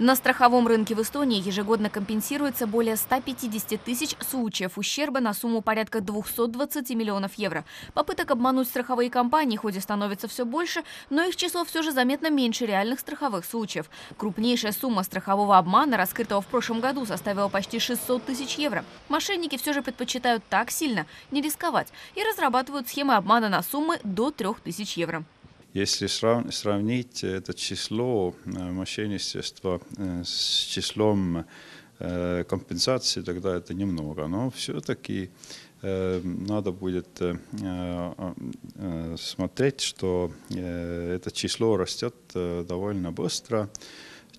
На страховом рынке в Эстонии ежегодно компенсируется более 150 тысяч случаев ущерба на сумму порядка 220 миллионов евро. Попыток обмануть страховые компании хоть и становится все больше, но их число все же заметно меньше реальных страховых случаев. Крупнейшая сумма страхового обмана, раскрытого в прошлом году, составила почти 600 тысяч евро. Мошенники все же предпочитают так сильно не рисковать и разрабатывают схемы обмана на суммы до 3000 евро. Если сравнить это число э, мошенничества э, с числом э, компенсации, тогда это немного. Но все-таки надо будет смотреть, что это число растет довольно быстро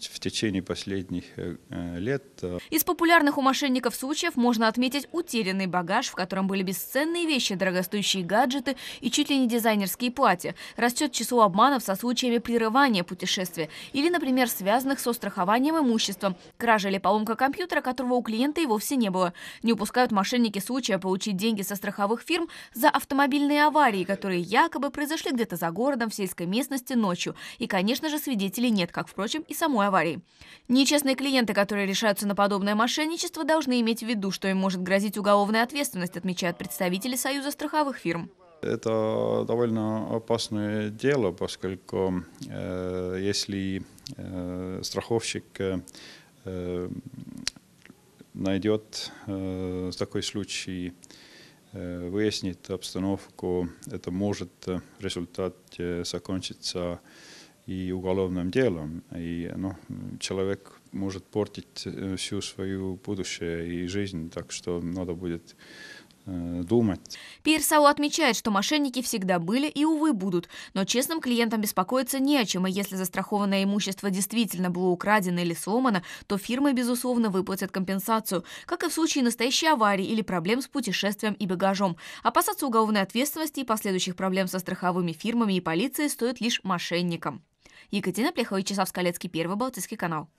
в течение последних э, э, лет. Э, Из популярных у мошенников случаев можно отметить утерянный багаж, в котором были бесценные вещи, дорогостоящие гаджеты и чуть ли не дизайнерские платья. Растет число обманов со случаями прерывания путешествия или, например, связанных со страхованием имущества, кража или поломка компьютера, которого у клиента и вовсе не было. Не упускают мошенники случая получить деньги со страховых фирм за автомобильные аварии, которые якобы произошли где-то за городом в сельской местности ночью. И, конечно же, свидетелей нет, как, впрочем, и самой аварии. Нечестные клиенты, которые решаются на подобное мошенничество, должны иметь в виду, что им может грозить уголовная ответственность, отмечают представители Союза страховых фирм. Это довольно опасное дело, поскольку э, если э, страховщик э, э найдет э, такой случай, э, выяснит обстановку, это может э, в результате закончиться и уголовным делом. И ну, человек может портить э, всю свою будущее и жизнь, так что надо будет э, думать. Пирсау отмечает, что мошенники всегда были и, увы, будут. Но честным клиентам беспокоиться не о чем, и если застрахованное имущество действительно было украдено или сломано, то фирмы, безусловно, выплатят компенсацию, как и в случае настоящей аварии или проблем с путешествием и багажом. Опасаться уголовной ответственности и последующих проблем со страховыми фирмами и полицией стоит лишь мошенникам. Екатерина Плехович, Часовская, Лецкий, Первый Балтийский канал.